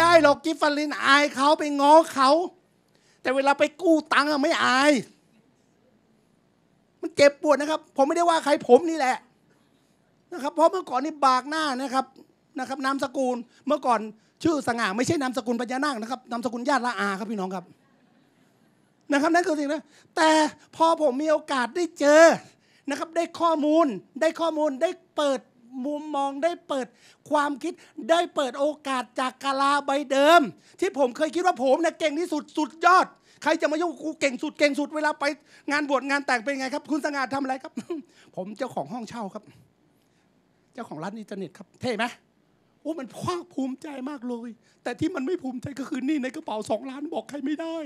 ได้หรอกกิฟฟารินอายเขาไปง้อเขาแต่เวลาไปกู้ตังค์ไม่อายมันเจ็บปวดนะครับ ผมไม่ได้ว่าใครผมนี่แหละนะครับ เพราะเมื่อก่อนนี่บากหน้านะครับ นะครับนามสกุลเมื่อก่อนชื่อสง่าไม่ใช่นามสกุลปัญญานาคนะครับนามสกุลญาติละอาครับพี่น้องครับ นะครับ นั่นคือสิ่งนะ แต่พอผมมีโอกาสได้เจอนะครับ ได้ข้อมูลได้ข้อมูลได้เปิดมุมมองได้เปิดความคิดได้เปิดโอกาสจากกาลาใบเดิม ที่ผมเคยคิดว่าผมเนี่ยเก่งที่สุดสุดยอดใครจะมายุ่งกูเก่งสุดเก่งสุดเวลาไปงานบวชงานแต่งเป็นไงครับ คุณสง่าทำอะไรครับ ผมเจ้าของห้องเช่าครับ เจ้าของร้านอินเทอร์เน็ตครับเท่ไหมโอ้มันภาคภูมิใจมากเลย แต่ที่มันไม่ภูมิใจก็คือนี่ในกระเป๋าสองล้านบอกใครไม่ได้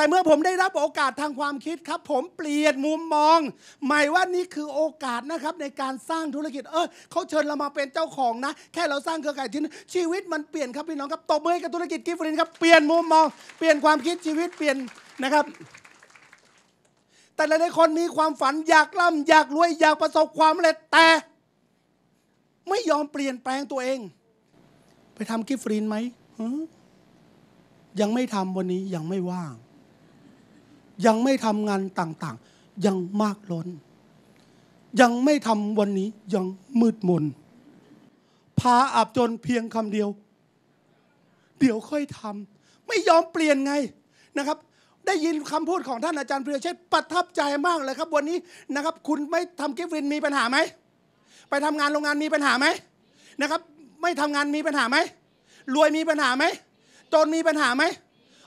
แต่เมื่อผมได้รับโอกาสทางความคิดครับ ผมเปลี่ยนมุมมองหมายว่านี่คือโอกาสนะครับ ในการสร้างธุรกิจเออเขาเชิญเรามาเป็นเจ้าของนะ แค่เราสร้างเครือข่ายที่ชีวิตมันเปลี่ยนครับพี่น้องครับตบมือให้กับธุรกิจกิฟต์รินครับเปลี่ยนมุมมอง เปลี่ยนความคิดชีวิตเปลี่ยนนะครับ แต่หลายๆคนมีความฝันอยากร่ำอยากรวย อยากประสบความสำเร็จแต่ ไม่ยอมเปลี่ยนแปลงตัวเอง ไปทำกิฟต์ฟรนไหมยังไม่ทำวันนี้ยังไม่ว่างยังไม่ทำงานต่าง ๆ ยังมากล้น ยังไม่ทำวันนี้ยังมืดมนพาอับจนเพียงคำเดียว เดี๋ยวค่อยทำไม่ยอมเปลี่ยนไงนะครับ ได้ยินคำพูดของท่านอาจารย์เพียเชษประทับใจมากเลยครับ วันนี้นะครับ คุณไม่ทำกิฟต์วินมีปัญหาไหมไปทำงานโรงงานมีปัญหาไหมนะครับ ไม่ทำงานมีปัญหาไหมรวยมีปัญหาไหมจนมีปัญหาไหม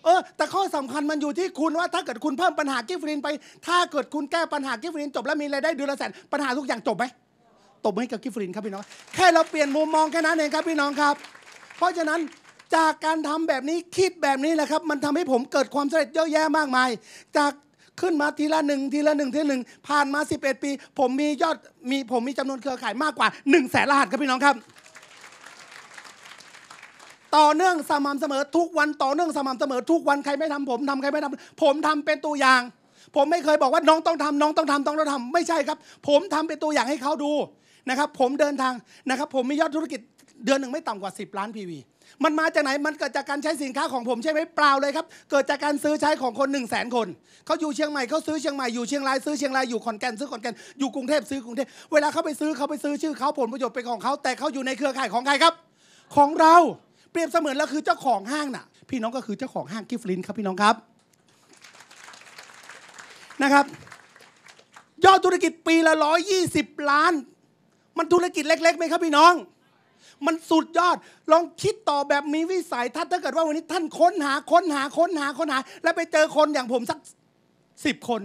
เออแต่ข้อสำคัญมันอยู่ที่คุณว่าถ้าเกิดคุณเพิ่มปัญหากิฟรินไป ถ้าเกิดคุณแก้ปัญหากิฟรินจบ แล้วมีรายได้เดือนละแสน ปัญหาทุกอย่างจบไหมตบให้กับกิฟรินครับพี่น้อง แค่เราเปลี่ยนมุมมองแค่นั้นเองครับพี่น้องครับ เพราะฉะนั้นจากการทำแบบนี้คิดแบบนี้แหละครับมันทำให้ผมเกิดความสำเร็จเยอะแยะมากมาย จากขึ้นมาทีละหนึ่งทีละหนึ่งทีละหนึ่งผ่านมา 11 ปี ผมมียอดมีผมมีจำนวนเครือข่ายมากกว่า1นึ่งแสนรหัสครับพี่น้องครับต่อเนื่องสม่ำเสมอทุกวันต่อเนื่องสม่ำเสมอทุกวันใครไม่ทำ ผมทำใครไม่ทำ ผมทำเป็นตัวอย่าง ผมไม่เคยบอกว่าน้องต้องทำ น้องต้องทำต้องทำไม่ใช่ครับผมทำเป็นตัวอย่างให้เขาดูนะครับ ผมเดินทางนะครับ ผมมียอดธุรกิจเดือนหนึ่งไม่ต่ำกว่า 10 ล้านพีวีมันมาจากไหนมันเกิดจากการใช้สินค้าของผมใช่ไหมเปล่าเลยครับ เกิดจากการซื้อใช้ของคน1นึ่งแสนคนเขาอยู่เชียงใหม่เขาซื้อเชียงใหม่อยู่เชียงรายซื้อเชียงรายอยู่ขอนแก่นซื้อขอนแก่นอยู่กรุงเทพซื้อกรุงเทพเวลาเขาไปซื้อเขาไปซื้อชื่อเขาผลประโยชน์เป็นของเขาแต่เขาอยู่ในเครือข่ายของใครครับ ของเราเปรียบเสมือนเราคือเจ้าของห้างน่ะพี่น้องก็คือเจ้าของห้างกิฟลินครับพี่น้องครับนะครับ ยอดธุรกิจปีละร้อยยี่สิบล้าน มันธุรกิจเล็กๆไหมครับพี่น้อง มันสุดยอดลองคิดต่อแบบมีวิสัยทัศน์ถ้าเกิดว่าวันนี้ท่านค้นหาค้นหาค้นหาค้นหา แล้วไปเจอคนอย่างผมสักสิบคน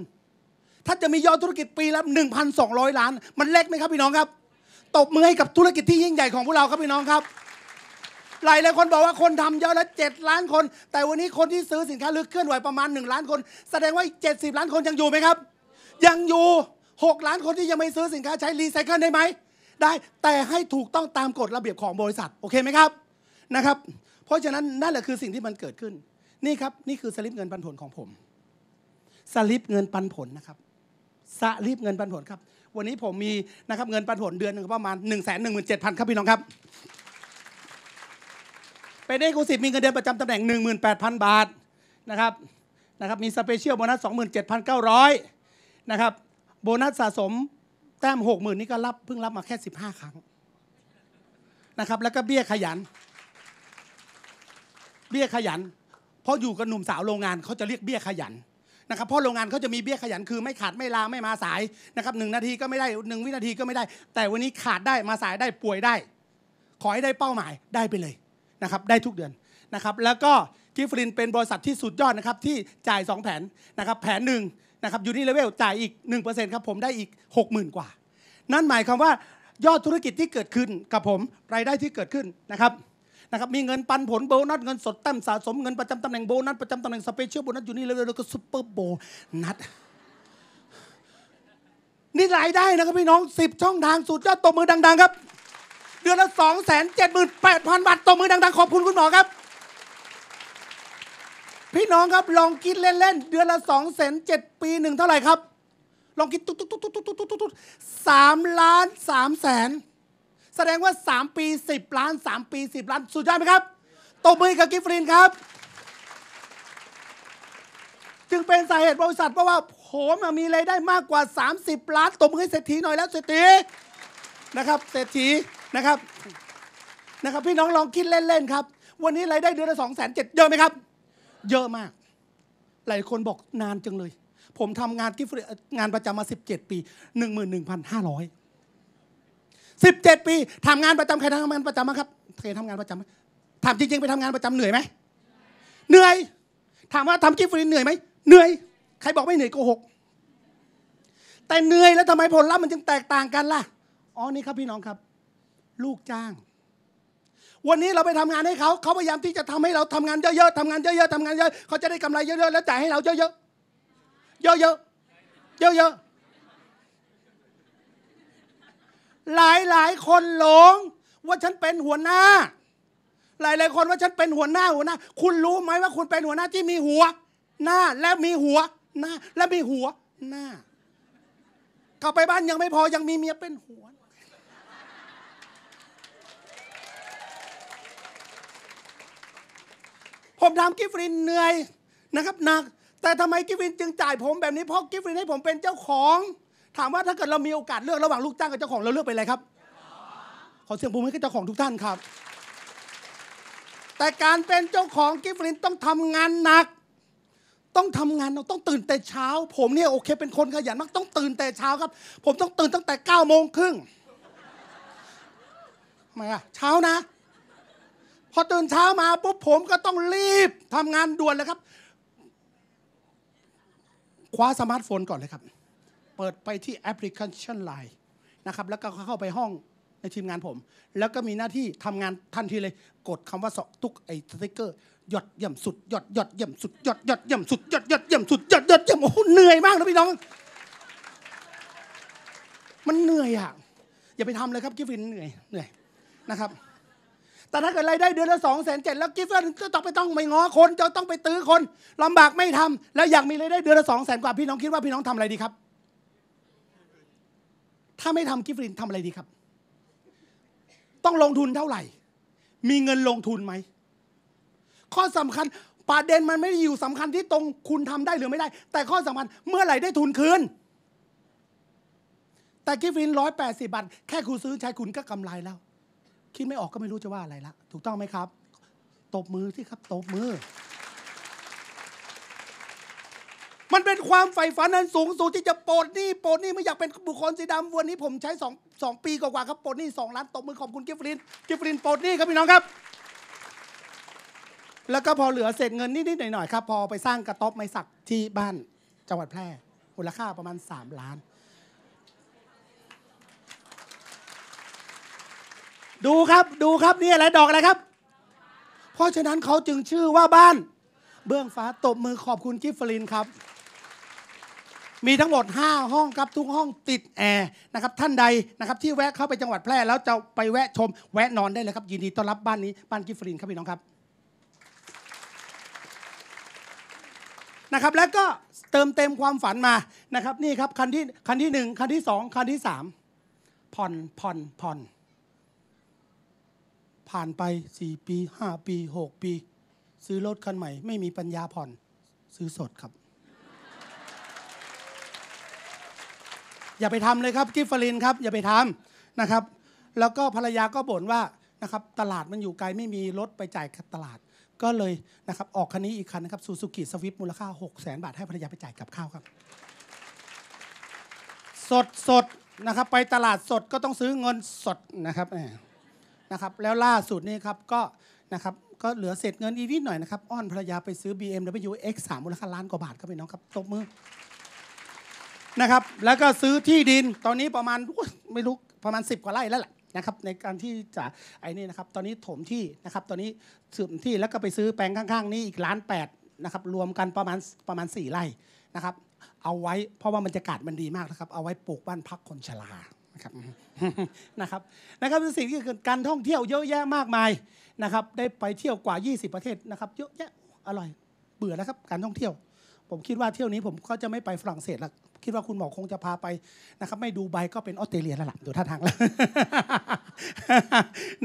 ท่านจะมียอดธุรกิจปีละหนนึ่งงพัสอร้อยล้าน มันเล็กไหมครับพี่น้องครับ ตบมือให้กับธุรกิจที่ยิ่งใหญ่ของพวกเราครับพี่น้องครับหลายหลายคนบอกว่าคนทำเยอะแล้วเจ็ดล้านคน แต่วันนี้คนที่ซื้อสินค้าลึกเคลื่อนไหวประมาณหนึ่งล้านคนแสดงว่าเจ็ดสิบล้านคนยังอยู่ไหมครับ ยังอยู่หกล้านคนที่ยังไม่ซื้อสินค้าใช้รีไซเคิลได้ไหมได้แต่ให้ถูกต้องตามกฎระเบียบของบริษัทโอเคไหมครับนะครับ เพราะฉะนั้นนั่นแหละคือสิ่งที่มันเกิดขึ้นนี่ครับนี่คือสลิปเงินปันผลของผม สลิปเงินปันผลนะครับสลิปเงินปันผลครับ วันนี้ผมมีนะครับเงินปันผลเดือนหนึ่งประมาณ1็ดพันครับพี่น้องครับไป็นเอกคลูสิบมีเงินเดือนประจำตำแหน่ง 18,000 บาทนะครับนะครับมีสเปเชียลโบนัส27,900นะครับโบนัสสะสมแต้ม60,000 นี่ก็รับเพิ่งรับมาแค่ 15 ครั้งนะครับแล้วก็เบี้ยขยัน เบี้ยขยันเพราะอยู่กับหนุ่มสาวโรงงานเขาจะเรียกเบี้ยขยันนะครับเพราะโรงงานเขาจะมีเบี้ยขยันคือไม่ขาดไม่ลาไม่มาสายนะครับหนึ่งนาทีก็ไม่ได้หนึ่งวินาทีก็ไม่ได้ แต่วันนี้ขาดได้มาสายได้ป่วยได้ ขอให้ได้เป้าหมายได้ไปเลยนะครับได้ทุกเดือนนะครับแล้วก็กิฟลินเป็นบริษัทที่สุดยอดนะครับที่จ่าย 2 แผนนะครับแผนหนึ่งนะครับยูนิเลเวลจ่ายอีก1%ครับผมได้อีก 60,000 กว่า นั่นหมายความว่ายอดธุรกิจที่เกิดขึ้นกับผมรายได้ที่เกิดขึ้นนะครับนะครับมีเงินปันผลโบนัสเงินสดตั้มสะสมเงินประจำตำแหน่งโบนัสประจำตำแหน่งสเปเชียลโบนัสยูนิเลเวลแล้วก็ซุปเปอร์โบนัสนี่รายได้นะครับพี่น้อง 10 ช่องทางสุดยอดตบมือดังๆครับเดือนละ 2 7 8 0 0 0บาทต่อมือดังๆขอบคุณคุณหมอครับ พี่น้องครับลองคิดเล่น ๆ เดือนละ2 0 0 0 7ปีหนึ่งเท่าไหร่ครับ ลองคิดตุ๊กตุ๊กตุ๊กตุ๊กตุ๊กตุ๊กตุ๊กสามล้านสามแสนแสดงว่า 3 ปี10 ล้าน3 ปี10ล้าน สุดยอดไหมครับตบมือกับกิฟรินครับ จึงเป็นสาเหตุบริษัทเพราะว่าผมมีรายได้มากกว่า 30ล้านตบมือให้เศรษฐีหน่อยแล้วเศรษฐีนะครับเศรษฐีนะครับ นะครับพี่น้องลองคิดเล่นๆครับ วันนี้รายได้เดือนละสองแสนเจ็ดเยอะไหมครับ เยอะมาก หลายคนบอกนานจังเลย ผมทำงานกิฟงานประจำมาสิบเจ็ดปีหหหหนนนนึึ่่่งงมืพั้้ารอยสิบเจ็ดปีทางานประจำใครทำงานประจำบ้างครับใครทำงานประจำถามจริงๆ ไปทำงานประจำเหนื่อยไหมเหนื่อย ถามว่าทำกิฟต์เหนื่อยไหมเหนื่อย ใครบอกไม่เหนื่อยโกหก แต่เหนื่อยแล้วทำไมผลลัพธ์มันจึงแตกต่างกันล่ะ อ๋อ นี่ครับ พี่น้องครับลูกจ้าง วันนี้เราไปทำงานให้เขา เขาพยายามที่จะทำให้เราทำงานเยอะๆทำงานเยอะๆทำงานเยอะเขาจะได้กำไรเยอะๆ แล้วจ่ายให้เรา เยอะๆ เยอะๆ เยอะๆ หลายหลายคนหลง ว่าฉันเป็นหัวหน้า หลายหลายคนว่าฉันเป็นหัวหน้าหัวหน้า คุณรู้ไหมว่าคุณเป็นหัวหน้าที่มีหัวหน้าและมีหัวหน้า และมีหัวหน้ากลับไปบ้านยังไม่พอยังมีเมียเป็นหัวผมทำกิฟรินเหนื่อยนะครับหนักแต่ทำไมกิฟรินจึงจ่ายผม แบบนี้เพราะกิฟรินให้ผมเป็นเจ้าของ ถามว่าถ้าเกิดเรามีโอกาสเลือกระหว่างลูกจ้างกับเจ้าของเราเลือกไปอะไรครับขอเสียงปรบมือให้เจ้าของทุกท่านครับ แต่การเป็นเจ้าของกิฟรินต้องทำงานหนัก ต้องทำงานเราต้องตื่นแต่เช้า ผมเนี่ยโอเค เป็นคนขยันมากต้องตื่นแต่เช้าครับ ผมต้องตื่นตั้งแต่9ก้าโมงครึ่งทำไมอะเช้านะพอตื่นเช้ามาปุ๊บผมก็ต้องรีบ ทำงานด่วนเลยครับคว้าสมาร์ทโฟนก่อนเลยครับเปิดไปที่แอปพลิเคชันไลน์นะครับ แล้วก็เข้าไปห้องในทีมงานผม แล้วก็มีหน้าที่ทำงานทันทีเลย กดคำว่าสตุกไอสติกเกอร์ยอดเยี่ยมสุด ยอดยอดเยี่ยมสุดยอดยอดเยี่ยมสุดยอดยอดเยี่ยมสุดยอดยอดเยี่ยมโอ้โหเหนื่อยมากนะพี่น้องมันเหนื่อยอ่ะอย่าไปทำเลยครับกิฟินเหนื่อยเหนื่อยนะครับแต่ถ้าเกิดรายได้เดือนละสองแสนเจ็ดแล้วกิฟต์ก็ต้องไปต้องไปง้อคน จะต้องไปตื้อคนลำบากไม่ทำแล้วอยากมีรายได้เดือนละสองแสนกว่าพี่น้องคิดว่าพี่น้องทำอะไรดีครับ ถ้าไม่ทำกิฟต์รินทำอะไรดีครับ ต้องลงทุนเท่าไหร่ มีเงินลงทุนไหมข้อสำคัญประเด็นมันไม่ได้อยู่สำคัญที่ตรงคุณทำได้หรือไม่ได้ แต่ข้อสำคัญเมื่อไหร่ได้ทุนคืน แต่กิฟต์รินร้อยแปดสิบบาทแค่คุณซื้อใช้คุณก็กำไรแล้วคิดไม่ออกก็ไม่รู้จะว่าอะไรละถูกต้องไหมครับ ตบมือที่ครับตบมือมันเป็นความใฝ่ฝันนั้นสูงสุดที่จะโปรดนี่โปรดนี่ไม่อยากเป็นบุคคลสีดำวันนี้ผมใช้สองสองปีกว่าครับโปรดนี่สองล้านตบมือขอบคุณกิฟรินกิฟรินโปรดนี่ครับพี่น้องครับ แล้วก็พอเหลือเศษเงินนิด ๆ หน่อย ๆ ครับพอไปสร้างกระต๊อบไม้สัก ที่บ้านจังหวัดแพร่มูลค่าประมาณ 3 ล้านดูครับดูครับนี่อะไรดอกอะไรครับ เพราะฉะนั้นเขาจึงชื่อว่าบ้านเบื้องฟ้าตบมือขอบคุณกิฟฟลินครับ มีทั้งหมด 5 ห้องครับทุกห้องติดแอร์นะครับท่านใดนะครับที่แวะเข้าไปจังหวัดแพร่แล้วจะไปแวะชมแวะนอนได้เลยครับ ยินดีต้อนรับบ้านนี้บ้านกิฟฟลินครับพี่น้องครับนะครับแล้วก็เติมเต็มความฝันมานะครับนี่ครับคันที่คันที่หนึ่งคันที่สองคันที่สามผ่อนผ่อนผ่อนผ่านไป4ปี5 ปี 6 ปี ซื้อรถคันใหม่ ไม่มีปัญญาผ่อนซื้อสดครับ อย่าไปทำเลยครับกิฟฟลินครับอย่าไปทำนะครับ แล้วก็ภรรยาก็บ่นว่านะครับตลาดมันอยู่ไกลไม่มีรถไปจ่ายตลาดก็เลยนะครับ ออกคันนี้อีกคันนะครับซูซูกิสวิฟมูลค่า6 0แสนบาทให้ภรรยาไปจ่ายกับข้าวครับสดสดนะครับไปตลาดสดก็ต้องซื้อเงินสดนะครับนะครับแล้วล่าสุดนี่ครับก็นะครับก็เหลือเศษเงินอีกนิดหน่อยนะครับอ้อนภรรยาไปซื้อ BMW X3 มูลค่าล้านกว่าบาทครับพี่น้องครับตบมือนะครับแล้วก็ซื้อที่ดินตอนนี้ประมาณไม่รู้ประมาณ 10 กว่าไร่แล้วแหละนะครับในการที่จะไอ้นี่นะครับตอนนี้ถมที่นะครับตอนนี้สืบที่แล้วก็ไปซื้อแปลงข้างๆนี่อีกล้านแปดนะครับรวมกันประมาณประมาณ 4 ไร่นะครับเอาไว้เพราะว่าบรรยากาศมันดีมากนะครับเอาไว้ปลูกบ้านพักคนชรานะครับนะครับนะครับเป็นสิ่งที่เกิดการท่องเที่ยวเยอะแยะมากมายนะครับได้ไปเที่ยวกว่า 20 ประเทศนะครับ เยอะแยะอร่อย เบื่อแล้วครับการท่องเที่ยว ผมคิดว่าเที่ยวนี้ผมก็จะไม่ไปฝรั่งเศสแล้วคิดว่าคุณหมอคงจะพาไปนะครับไม่ดูใบก็เป็นออสเตรเลียแล้วล่ะดูท่าทางแล้ว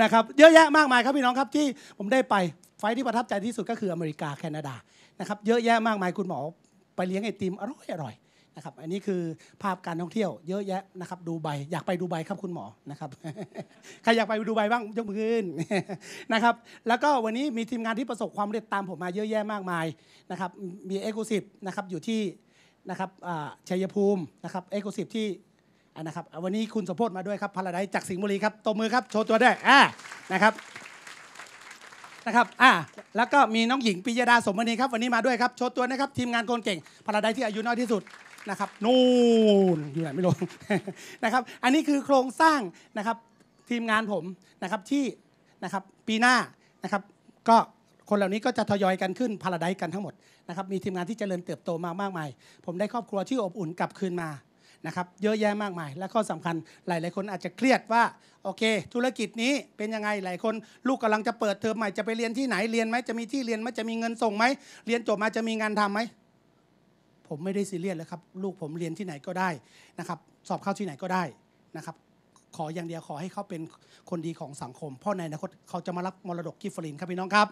นะครับเยอะแยะมากมายครับพี่น้องครับที่ผมได้ไปไฟที่ประทับใจที่สุดก็คืออเมริกาแคนาดานะครับเยอะแยะมากมายคุณหมอไปเลี้ยงไอติมอร่อยอร่อยนะครับอันนี้คือภาพการท่องเที่ยวเยอะแยะนะครับดูใบอยากไปดูใบครับคุณหมอนะครับใครอยากไปดูใบบ้างยกมือขึ้นนะครับแล้วก็วันนี้มีทีมงานที่ประสบความสำเร็จตามผมมาเยอะแยะมากมายนะครับมีเอกุศิลูซนะครับอยู่ที่นะครับชัยภูมินะครับเอกุศิลูซี่ที่นะครับวันนี้คุณสมพศมาด้วยครับพาราไดจากสิงห์บุรีครับตบมือครับโชว์ตัวได้อ่านะครับนะครับอ่าแล้วก็มีน้องหญิงปิยดาสมบัติครับวันนี้มาด้วยครับโชว์ตัวนะครับทีมงานคนเก่งพาราไดที่อายุน้อยที่สุดนะครับนู่นอยู่ไหนไม่รู้นะครับอันนี้คือโครงสร้างนะครับทีมงานผมนะครับที่นะครับปีหน้านะครับก็คนเหล่านี้ก็จะทยอยกันขึ้นพาราไดกันทั้งหมดนะครับมีทีมงานที่เจริญเติบโตมามากมายผมได้ครอบครัวที่อบอุ่นกลับคืนมานะครับเยอะแยะมากมายและข้อสำคัญหลาย ๆ คนอาจจะเครียดว่าโอเคธุรกิจนี้เป็นยังไงหลายคนลูกกำลังจะเปิดเทอมใหม่จะไปเรียนที่ไหนเรียนไหมจะมีที่เรียนไหมจะมีเงินส่งไหมเรียนจบมาจะมีงานทํำไหมผมไม่ได้ซีเรียสแล้วครับ ลูกผมเรียนที่ไหนก็ได้นะครับ สอบเข้าที่ไหนก็ได้นะครับ ขออย่างเดียวขอให้เขาเป็นคนดีของสังคมพ่อในอนาคตเขาจะมารับมรดกกิฟฟลินครับพี่น้องครับ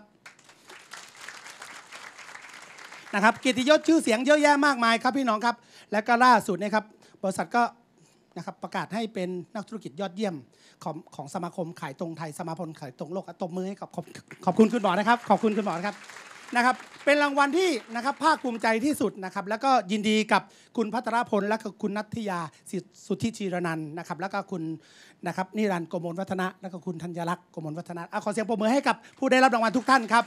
นะครับกิติยศชื่อเสียงเยอะแยะมากมายครับพี่น้องครับ และก็ล่าสุดนะครับบริษัทก็นะครับประกาศให้เป็นนักธุรกิจยอดเยี่ยมของของสมาคมขายตรงไทย สมาคมขายตรงโลกตบมือให้กับขอบขอบคุณคุณหมอนะครับ ขอบคุณคุณหมอนะครับนะครับเป็นรางวัลที่นะครับภาคภูมิใจที่สุดนะครับแล้วก็ยินดีกับคุณพัทรพลและคุณนัทยาสุทธิชีรนันนะครับแล้วก็คุณนะครับนิรันด์กมลวัฒนะแล้วก็คุณธัญลักษณ์กมลวัฒนะขอเสียงปรบมือให้กับผู้ได้รับรางวัลทุกท่านครับ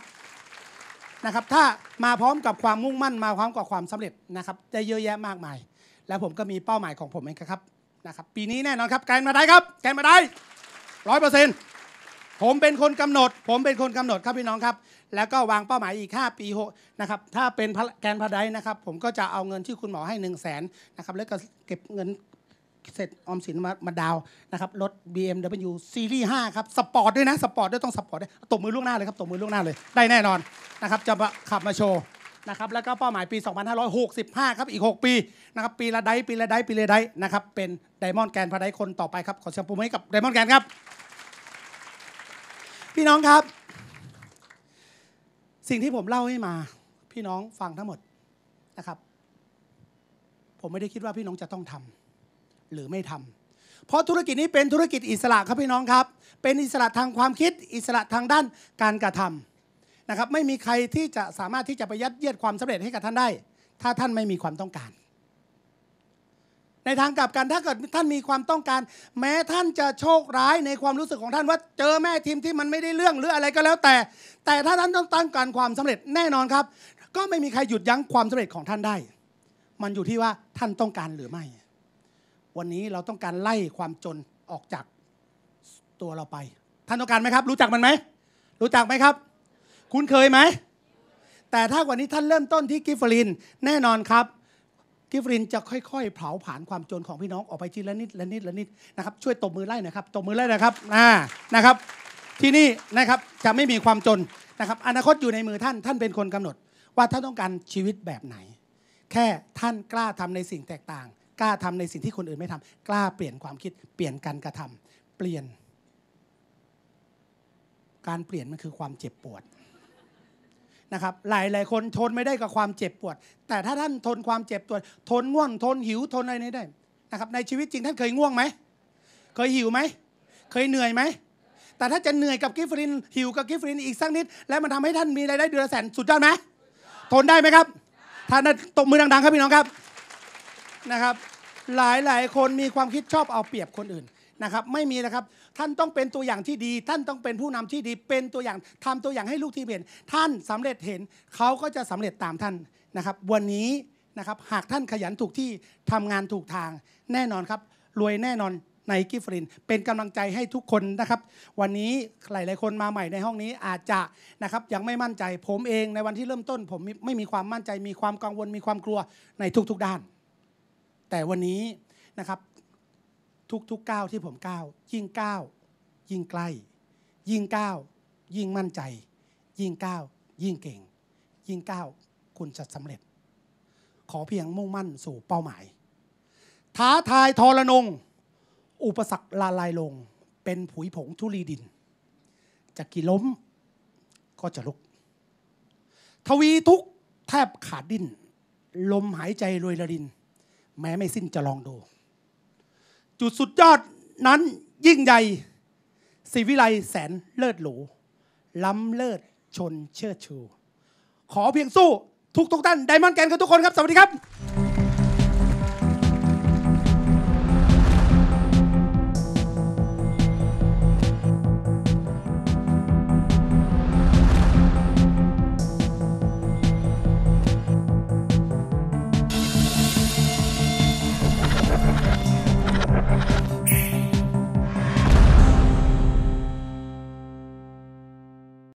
นะครับถ้ามาพร้อมกับความมุ่งมั่น มาพร้อมกับความสำเร็จนะครับจะเยอะแยะมากมายและผมก็มีเป้าหมายของผมเองครับนะครับ ปีนี้แน่นอนครับแกนมาได้ครับ แกนมาได้ร้อยเปอร์เซ็นต์ผมเป็นคนกำหนด ผมเป็นคนกำหนดครับพี่น้องครับ แล้วก็วางเป้าหมายอีก 5 ปี 6 นะครับ ถ้าเป็นแกนพาไดนะครับ ผมก็จะเอาเงินที่คุณหมอให้ 1 0 0 0 0แสนนะครับแล้วก็เก็บเงินเสร็จออมสินมามาดาวนะครับ รถ BMW Series 5ครับ สปอร์ตด้วยนะ สปอร์ตด้วยต้องสปอร์ตด้วยตบมือล่วงหน้าเลยครับ ตบมือล่วงหน้าเลย ได้แน่นอนนะครับ จะมาขับมาโชว์นะครับ แล้วก็เป้าหมายปี 2565 ครับ อีก 6 ปีนะครับ ปีละไดปีละไดปีละไดนะครับ เป็นไดมอนด์แกนพาไดคนต่อไปครับขอเชิญปูมให้กับไดมอนด์แกนครับพี่น้องครับ สิ่งที่ผมเล่าให้มาพี่น้องฟังทั้งหมดนะครับ ผมไม่ได้คิดว่าพี่น้องจะต้องทำ หรือไม่ทำ เพราะธุรกิจนี้เป็นธุรกิจอิสระครับพี่น้องครับ เป็นอิสระทางความคิด อิสระทางด้านการกระทำนะครับ ไม่มีใครที่จะสามารถที่จะไปยัดเยียดความสำเร็จให้กับท่านได้ ถ้าท่านไม่มีความต้องการในทางกลับกันถ้าเกิดท่านมีความต้องการ แม้ท่านจะโชคร้ายในความรู้สึกของท่านว่าเจอแม่ทีมที่มันไม่ได้เรื่องหรืออะไรก็แล้วแต่ แต่ถ้าท่านต้องตั้งการความสำเร็จแน่นอนครับ ก็ไม่มีใครหยุดยั้งความสำเร็จของท่านได้ มันอยู่ที่ว่าท่านต้องการหรือไม่ วันนี้เราต้องการไล่ความจนออกจาก ตัวเราไป ท่านต้องการไหมครับ รู้จักมันไหมรู้จักไหมครับ คุณเคยไหมแต่ถ้าวันนี้ท่านเริ่มต้นที่กิฟฟลินแน่นอนครับกิฟรินจะค่อย ๆ เผาผลาญความจนของพี่น้องออกไปทีละนิดละนิดละนิดนะครับช่วยตบมือไล่นะครับตบมือไล่นะครับนะนะครับที่นี่นะครับจะไม่มีความจนนะครับอนาคตอยู่ในมือท่านท่านเป็นคนกำหนดว่าท่านต้องการชีวิตแบบไหน แค่ท่านกล้าทำในสิ่งแตกต่าง กล้าทำในสิ่งที่คนอื่นไม่ทำ กล้าเปลี่ยนความคิดเปลี่ยนการกระทำเปลี่ยน การเปลี่ยนมันคือความเจ็บปวดนะครับหลายหลายคนทนไม่ได้กับความเจ็บปวด แต่ถ้าท่านทนความเจ็บปวดทนง่วงทนหิวทนอะไรนี้ได้นะครับในชีวิตจริงท่านเคยง่วงไหมเคยหิวไหมเคยเหนื่อยไหมแต่ถ้าจะเหนื่อยกับกิฟรินหิวกับกิฟรินอีกสักนิด แล้วมันทำให้ท่านมีรายได้เดือนละแสนสุดยอดไหมทนได้ไหมครับท่านตบมือดังๆครับพี่น้องครับนะครับหลายหลายคนมีความคิดชอบเอาเปรียบคนอื่นนะครับไม่มีนะครับท่านต้องเป็นตัวอย่างที่ดี ท่านต้องเป็นผู้นำที่ดีเป็นตัวอย่างทำตัวอย่างให้ลูกทีมเห็นท่านสำเร็จเห็นเขาก็จะสำเร็จตามท่านนะครับ วันนี้นะครับ หากท่านขยันถูกที่ทำงานถูกทาง แน่นอนครับ รวยแน่นอนในกิฟริน เป็นกำลังใจให้ทุกคนนะครับ วันนี้หลายๆคนมาใหม่ในห้องนี้อาจจะนะครับ ยังไม่มั่นใจผมเองในวันที่เริ่มต้นผมไม่มีความมั่นใจมีความกังวลมีความกลัวในทุก ๆด้าน แต่วันนี้นะครับทุกๆก้าวที่ผมก้าว ยิ่งก้าวยิ่งใกล้ยิ่งก้าวยิ่งมั่นใจ ยิ่งก้าวยิ่งเก่ง ยิ่งก้าวคุณจะสำเร็จ ขอเพียงมุ่งมั่นสู่เป้าหมาย ท้าทายทรนงอุปสรรคละลายลงเป็นผุยผงทุลีดิน จะกี่ล้มก็จะลุก ทวีทุกแทบขาดดินลมหายใจรวยละดิน แม้ไม่สิ้นจะลองดูจุดสุดยอดนั้นยิ่งใหญ่สิวิไลแสนเลิศหรูล้ำเลิศชนเชิดชู ขอเพียงสู้ ทุกทุกท่านไดมอนด์แกนกันทุกคนครับสวัสดีครับ